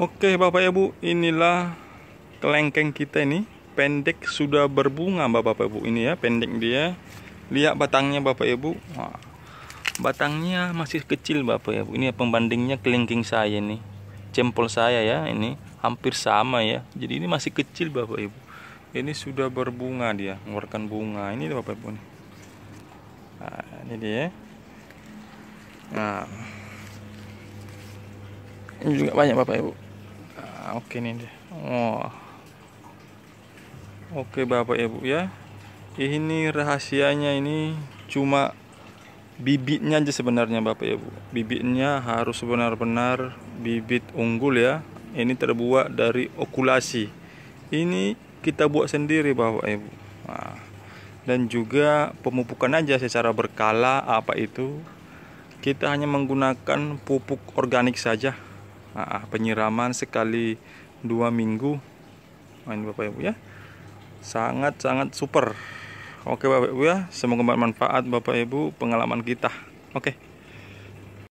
Oke Bapak Ibu, inilah kelengkeng kita ini. Pendek sudah berbunga Bapak Ibu ini ya, pendek dia. Lihat batangnya Bapak Ibu. Wah, batangnya masih kecil Bapak Ibu. Ini ya pembandingnya kelengkeng saya ini cempol saya ya, ini hampir sama ya. Jadi ini masih kecil Bapak Ibu. Ini sudah berbunga dia, mengeluarkan bunga. Ini Bapak Ibu ini Nah, ini dia. Nah. Ini juga banyak Bapak Ibu oke okay nih oh. oke bapak ibu ya ini rahasianya ini cuma bibitnya aja sebenarnya bapak ibu bibitnya harus benar-benar bibit unggul ya ini terbuat dari okulasi ini kita buat sendiri bapak ibu nah, dan juga pemupukan aja secara berkala apa itu kita hanya menggunakan pupuk organik saja Nah, penyiraman sekali dua minggu main ah, bapak ibu ya sangat sangat super oke bapak ibu ya semoga bermanfaat bapak ibu pengalaman kita oke